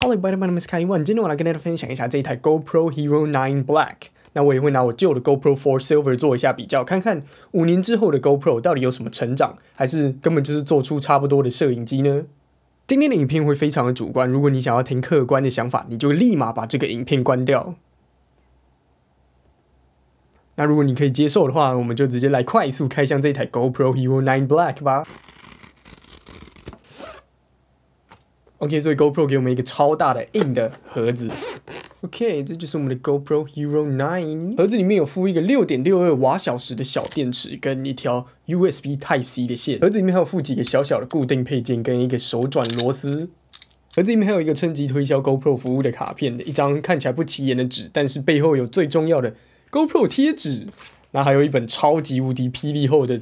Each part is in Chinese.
Hello, is Kai w 凯 n 今天我来跟大家分享一下这一台 GoPro Hero Nine Black。那我也会拿我旧的 GoPro Four Silver 做一下比较，看看五年之后的 GoPro 到底有什么成长，还是根本就是做出差不多的摄影机呢？今天的影片会非常的主观，如果你想要听客观的想法，你就立马把这个影片关掉。那如果你可以接受的话，我们就直接来快速开箱这台 GoPro Hero Nine Black 吧。OK，所以 GoPro 给我们一个超大的硬的盒子。OK，这就是我们的 GoPro Hero 9。盒子里面有附一个6.62瓦小时的小电池，跟一条 USB Type C 的线。盒子里面还有附几个小小的固定配件，跟一个手转螺丝。盒子里面还有一个趁机推销 GoPro 服务的卡片，一张看起来不起眼的纸，但是背后有最重要的 GoPro 贴纸。那还有一本超级无敌霹雳厚的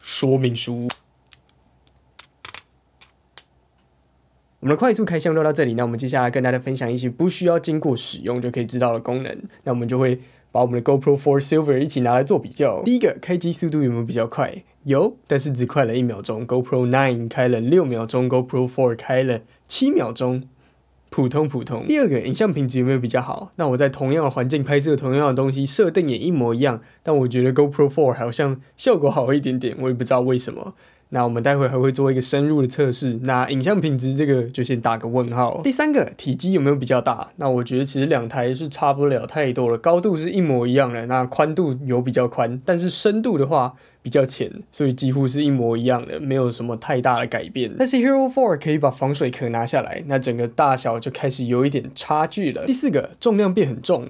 说明书。我们的快速开箱就到这里，那我们接下来跟大家分享一些不需要经过使用就可以知道的功能。那我们就会把我们的 GoPro Four Silver 一起拿来做比较。第一个，开机速度有没有比较快？有，但是只快了一秒钟。GoPro Nine 开了六秒钟，GoPro Four 开了七秒钟，普通普通。第二个，影像品质有没有比较好？那我在同样的环境拍摄同样的东西，设定也一模一样，但我觉得 GoPro Four 好像效果好一点点，我也不知道为什么。那我们待会还会做一个深入的测试。那影像品质这个就先打个问号。第三个，体积有没有比较大？那我觉得其实两台是差不了太多了，高度是一模一样的。那宽度有比较宽，但是深度的话比较浅，所以几乎是一模一样的，没有什么太大的改变。但是 Hero Four 可以把防水壳拿下来，那整个大小就开始有一点差距了。第四个，重量变很重。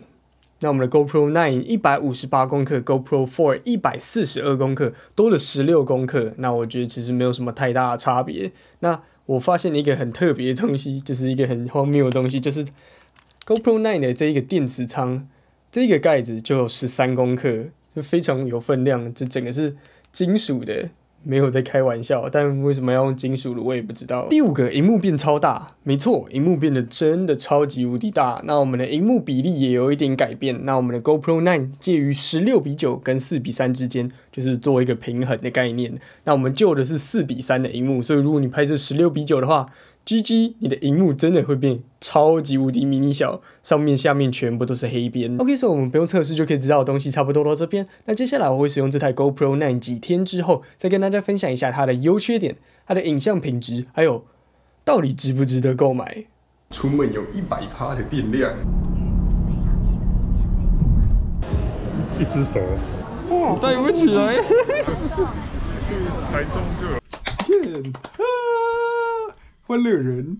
那我们的 GoPro Nine 一百五十八克，GoPro Four 一百四十二克，多了十六克。那我觉得其实没有什么太大的差别。那我发现了一个很特别的东西，就是一个很荒谬的东西，就是 GoPro Nine 的这一个电池仓，这个盖子就有十三克，就非常有分量，这整个是金属的。没有在开玩笑，但为什么要用金属的我也不知道。第五个，荧幕变超大，没错，荧幕变得真的超级无敌大。那我们的荧幕比例也有一点改变，那我们的 GoPro 9介于十六比九跟四比三之间，就是做一个平衡的概念。那我们旧的是四比三的荧幕，所以如果你拍摄十六比九的话。G G，你的荧幕真的会变超级无敌迷你小，上面下面全部都是黑边。OK，所以我们不用测试就可以知道的东西差不多到这边。那接下来我会使用这台 GoPro Nine 几天之后，再跟大家分享一下它的优缺点、它的影像品质，还有到底值不值得购买。出门有一百趴的电量，一只手，哇，带不起来。是，台中个欢乐人，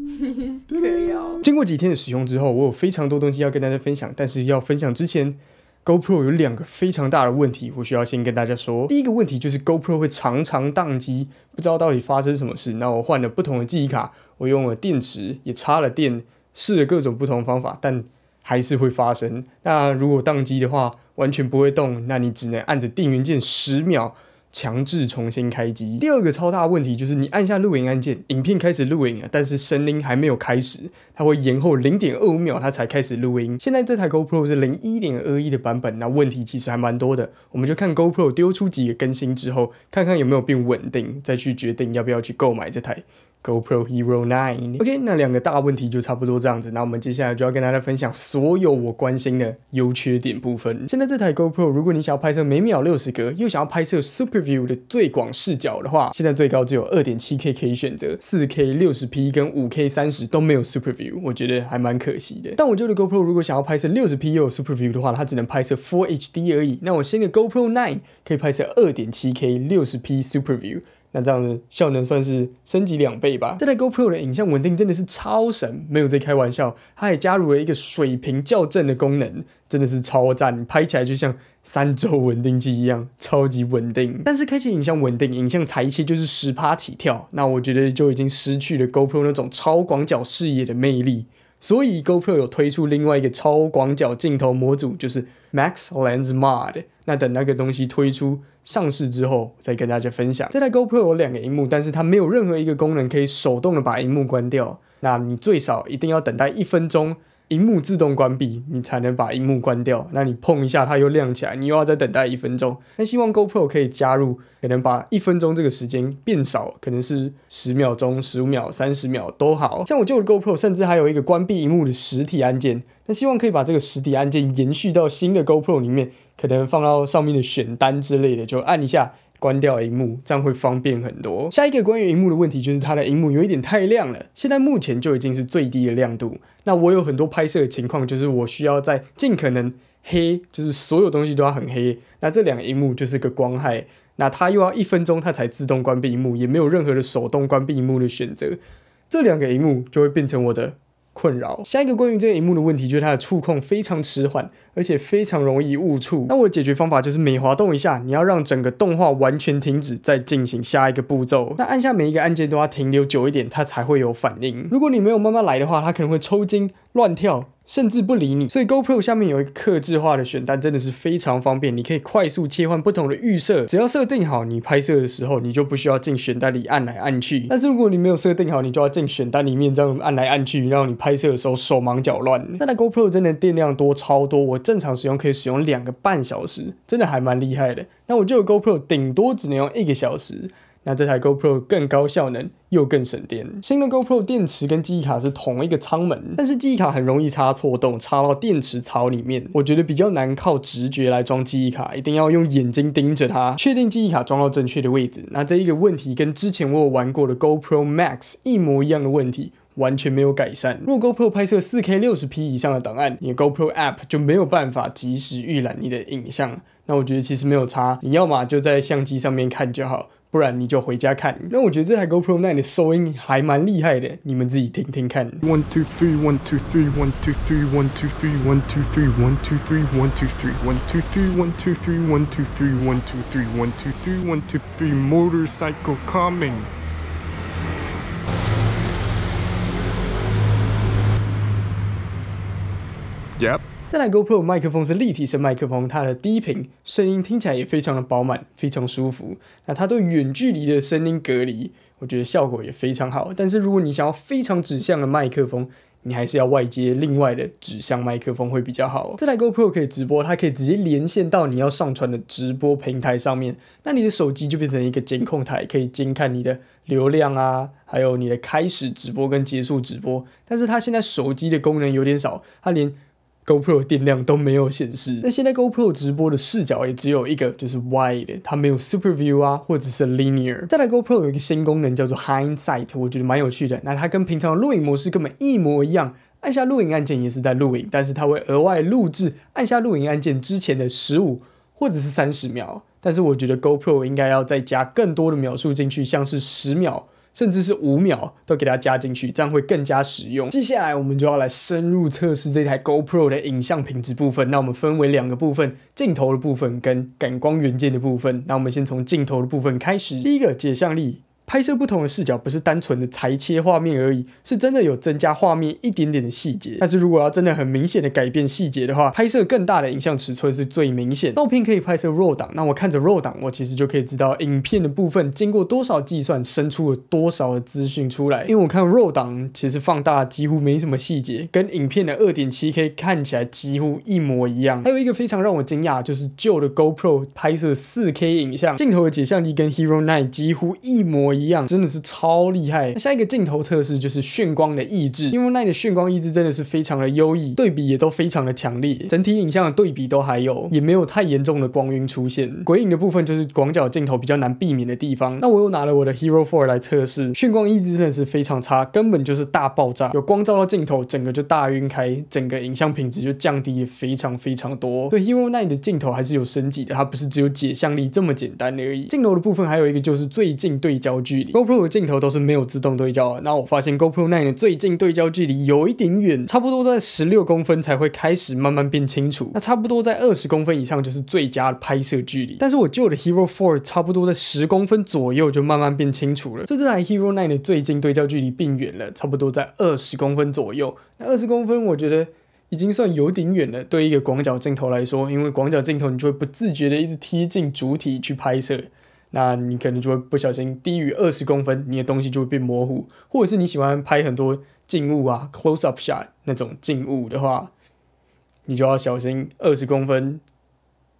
经过几天的使用之后，我有非常多东西要跟大家分享。但是要分享之前，GoPro 有两个非常大的问题，我需要先跟大家说。第一个问题就是 GoPro 会常常宕机，不知道到底发生什么事。那我换了不同的记忆卡，我用了电池，也插了电，试了各种不同方法，但还是会发生。那如果宕机的话，完全不会动，那你只能按着电源键十秒。强制重新开机。第二个超大问题就是，你按下录影按键，影片开始录影了，但是声音还没有开始，它会延后零点二五秒，它才开始录音。现在这台 GoPro 是零一点二一的版本，那问题其实还蛮多的。我们就看 GoPro 丢出几个更新之后，看看有没有变稳定，再去决定要不要去购买这台。GoPro Hero Nine，OK，那两个大问题就差不多这样子。那我们接下来就要跟大家分享所有我关心的优缺点部分。现在这台 GoPro，如果你想要拍摄每秒六十格，又想要拍摄 Super View 的最广视角的话，现在最高只有二点七 K 可以选择，四 K 六十 P 跟五 K 三十都没有 Super View，我觉得还蛮可惜的。但我觉得 GoPro 如果想要拍摄六十 P 又有 Super View 的话，它只能拍摄 Full HD 而已。那我先的 GoPro Nine 可以拍摄二点七 K 六十 P Super View。那这样子效能算是升级两倍吧。这台 GoPro 的影像稳定真的是超神，没有在开玩笑。它也加入了一个水平校正的功能，真的是超赞，拍起来就像三轴稳定器一样，超级稳定。但是开启影像稳定，影像裁切就是十趴起跳，那我觉得就已经失去了 GoPro 那种超广角视野的魅力。所以 GoPro 有推出另外一个超广角镜头模组，就是 Max Lens Mod。那等那个东西推出上市之后，再跟大家分享。这台 GoPro 有两个荧幕，但是它没有任何一个功能可以手动的把荧幕关掉。那你最少一定要等待一分钟，荧幕自动关闭，你才能把荧幕关掉。那你碰一下它又亮起来，你又要再等待一分钟。那希望 GoPro 可以加入，可能把一分钟这个时间变少，可能是十秒钟、十五秒、三十秒都好。像我旧的 GoPro，甚至还有一个关闭荧幕的实体按键，那希望可以把这个实体按键延续到新的 GoPro 里面。可能放到上面的选单之类的，就按一下关掉荧幕，这样会方便很多。下一个关于荧幕的问题就是它的荧幕有一点太亮了，现在目前就已经是最低的亮度。那我有很多拍摄的情况，就是我需要在尽可能黑，就是所有东西都要很黑。那这两个荧幕就是个光害，那它又要一分钟它才自动关闭荧幕，也没有任何的手动关闭荧幕的选择，这两个荧幕就会变成我的。困扰。下一个关于这个荧幕的问题就是它的触控非常迟缓，而且非常容易误触。那我的解决方法就是每滑动一下，你要让整个动画完全停止，再进行下一个步骤。那按下每一个按键都要停留久一点，它才会有反应。如果你没有慢慢来的话，它可能会抽筋。乱跳，甚至不理你。所以 GoPro 下面有一个克制化的选单，真的是非常方便。你可以快速切换不同的预设，只要设定好，你拍摄的时候你就不需要进选单里按来按去。但是如果你没有设定好，你就要进选单里面这样按来按去，让你拍摄的时候手忙脚乱。但那 GoPro 真的电量多超多，我正常使用可以使用两个半小时，真的还蛮厉害的。那我这个 GoPro 顶多只能用一个小时。那这台 GoPro 更高效能又更省电。新的 GoPro 电池跟记忆卡是同一个舱门，但是记忆卡很容易插错洞，插到电池槽里面。我觉得比较难靠直觉来装记忆卡，一定要用眼睛盯着它，确定记忆卡装到正确的位置。那这一个问题跟之前我有玩过的 GoPro Max 一模一样的问题，完全没有改善。若 GoPro 拍摄四 K 六十 P 以上的档案，你的 GoPro App 就没有办法及时预览你的影像。那我觉得其实没有差，你要么就在相机上面看就好。不然你就回家看。那我觉得这台 GoPro Nine 的收音还蛮厉害的，你们自己听听看。One two three, one two three, one two three, one two three, one two three, one two three, one two three, one two three, one two three, one two three, one two three, one two three, one two three. Motorcycle coming. Yep. 这台 GoPro 麦克风是立体声麦克风，它的低频声音听起来也非常的饱满，非常舒服。那它对远距离的声音隔离，我觉得效果也非常好。但是如果你想要非常指向的麦克风，你还是要外接另外的指向麦克风会比较好。这台 GoPro 可以直播，它可以直接连线到你要上传的直播平台上面，那你的手机就变成一个监控台，可以监看你的流量啊，还有你的开始直播跟结束直播。但是它现在手机的功能有点少，它连 GoPro 电量都没有显示，那现在 GoPro 直播的视角也只有一个，就是 Wide，它没有 Super View 啊，或者是 Linear。再来，GoPro 有一个新功能叫做 Hindsight，我觉得蛮有趣的。那它跟平常的录影模式根本一模一样，按下录影按键也是在录影，但是它会额外录制按下录影按键之前的十五或者是三十秒。但是我觉得 GoPro 应该要再加更多的秒数进去，像是十秒。甚至是五秒都给它加进去，这样会更加实用。接下来我们就要来深入测试这台 GoPro 的影像品质部分。那我们分为两个部分：镜头的部分跟感光元件的部分。那我们先从镜头的部分开始。第一个，解像力。拍摄不同的视角不是单纯的裁切画面而已，是真的有增加画面一点点的细节。但是如果要真的很明显的改变细节的话，拍摄更大的影像尺寸是最明显。照片可以拍摄 RAW 档，那我看着 RAW 档，我其实就可以知道影片的部分经过多少计算生出了多少的资讯出来。因为我看 RAW 档其实放大几乎没什么细节，跟影片的二点七 K 看起来几乎一模一样。还有一个非常让我惊讶就是旧的 GoPro 拍摄四 K 影像镜头的解像力跟 Hero Nine 几乎一模一。一样真的是超厉害。下一个镜头测试就是炫光的抑制，因为里的炫光抑制真的是非常的优异，对比也都非常的强烈，整体影像的对比都还有，也没有太严重的光晕出现。鬼影的部分就是广角镜头比较难避免的地方。那我又拿了我的 Hero4 来测试，炫光抑制真的是非常差，根本就是大爆炸，有光照到镜头整个就大晕开，整个影像品质就降低非常非常多。对，Hero 9的镜头还是有升级的，它不是只有解像力这么简单而已。镜头的部分还有一个就是最近对焦距。GoPro 的镜头都是没有自动对焦的，那我发现 GoPro 9的最近对焦距离有一点远，差不多在十六公分才会开始慢慢变清楚，那差不多在二十公分以上就是最佳的拍摄距离。但是我旧的 Hero Four 差不多在十公分左右就慢慢变清楚了，这台 Hero 9 i n e 的最近对焦距离变远了，差不多在二十公分左右。那二十公分我觉得已经算有点远了，对一个广角镜头来说，因为广角镜头你就会不自觉的一直贴近主体去拍摄。那你可能就会不小心低于二十公分，你的东西就会变模糊，或者是你喜欢拍很多静物啊，close up shot 那种静物的话，你就要小心二十公分。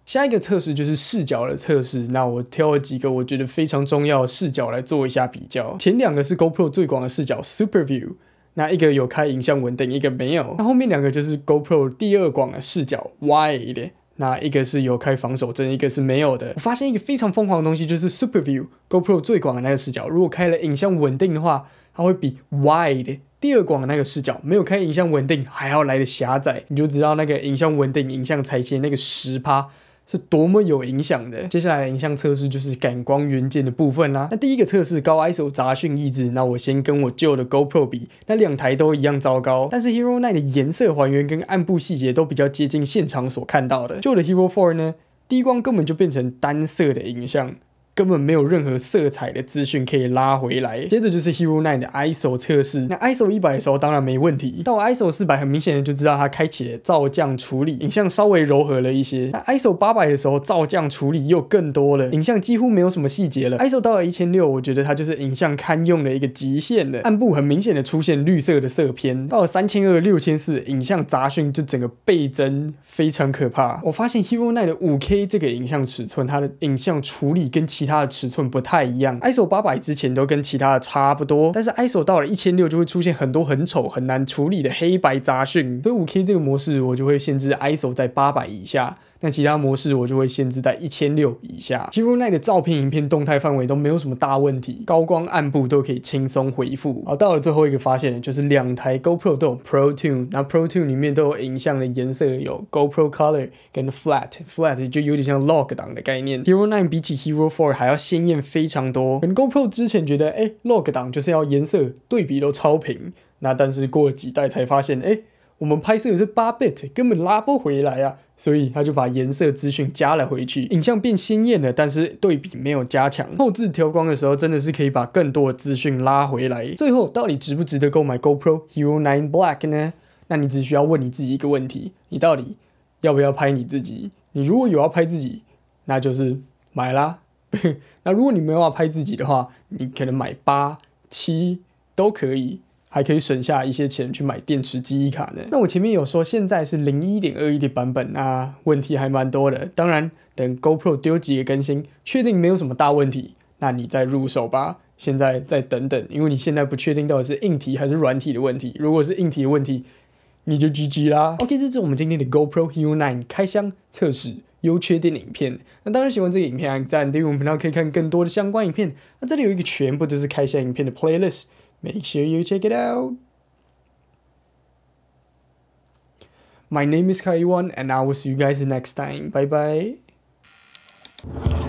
下一个测试就是视角的测试，那我挑了几个我觉得非常重要的视角来做一下比较。前两个是 GoPro 最广的视角，Super View，那一个有开影像稳定，一个没有。那后面两个就是 GoPro 第二广的视角，Wide。那一个是有开防守针，一个是没有的。我发现一个非常疯狂的东西，就是 Super View Go Pro 最广的那个视角，如果开了影像稳定的话，它会比 Wide 第二广的那个视角没有开影像稳定还要来的狭窄。你就知道那个影像稳定、影像裁切那个十趴。是多么有影响的。接下来影像测试就是感光元件的部分啦。那第一个测试高 ISO 杂讯抑制，那我先跟我旧的 GoPro 比，那两台都一样糟糕。但是 Hero Nine 的颜色还原跟暗部细节都比较接近现场所看到的。旧的 Hero Four 呢，低光根本就变成单色的影像。根本没有任何色彩的资讯可以拉回来。接着就是 Hero Nine 的 ISO 测试，那 ISO 一百的时候当然没问题，到 ISO 四百，很明显的就知道它开启了照降处理，影像稍微柔和了一些。那 ISO 八百的时候，照降处理又更多了，影像几乎没有什么细节了。ISO 到了一千六，我觉得它就是影像堪用的一个极限了，暗部很明显的出现绿色的色偏。到了三千二、六千四，影像杂讯就整个倍增，非常可怕。我发现 Hero Nine 的五 K 这个影像尺寸，它的影像处理跟。其他的尺寸不太一样，ISO 八百之前都跟其他的差不多，但是 ISO 到了一千六就会出现很多很丑很难处理的黑白杂讯，所以五 K 这个模式我就会限制 ISO 在八百以下。那其他模式我就会限制在一千六以下。Hero n i n 的照片、影片、动态范围都没有什么大问题，高光暗部都可以轻松回复。好，到了最后一个发现，就是两台 Go Pro 都有 Pro Tune，那 Pro Tune 里面都有影像的颜色有 Go Pro Color 跟 Flat，Flat 就有点像 Log 档的概念。Hero n i n 比起 Hero Four 还要鲜艳非常多。能 Go Pro 之前觉得，哎，Log 档就是要颜色对比都超平。那但是过了几代才发现，哎。我们拍摄的是八倍，根本拉不回来啊，所以他就把颜色资讯加了回去，影像变鲜艳了，但是对比没有加强。后置调光的时候，真的是可以把更多的资讯拉回来。最后，到底值不值得购买 GoPro Hero Nine Black 呢？那你只需要问你自己一个问题：你到底要不要拍你自己？你如果有要拍自己，那就是买啦。那如果你没有要拍自己的话，你可能买八、七都可以。还可以省下一些钱去买电池记忆卡呢。那我前面有说，现在是零一点二一的版本那问题还蛮多的。当然，等 GoPro 丢几个更新，确定没有什么大问题，那你再入手吧。现在再等等，因为你现在不确定到底是硬体还是软体的问题。如果是硬体的问题，你就 GG 啦。OK，这是我们今天的 GoPro Hero Nine 开箱测试优缺点的影片。那当然喜欢这个影片按赞，订阅我们频道可以看更多的相关影片。那这里有一个全部都是开箱影片的 playlist。Make sure you check it out. My name is Kaiwan and I will see you guys next time. Bye bye.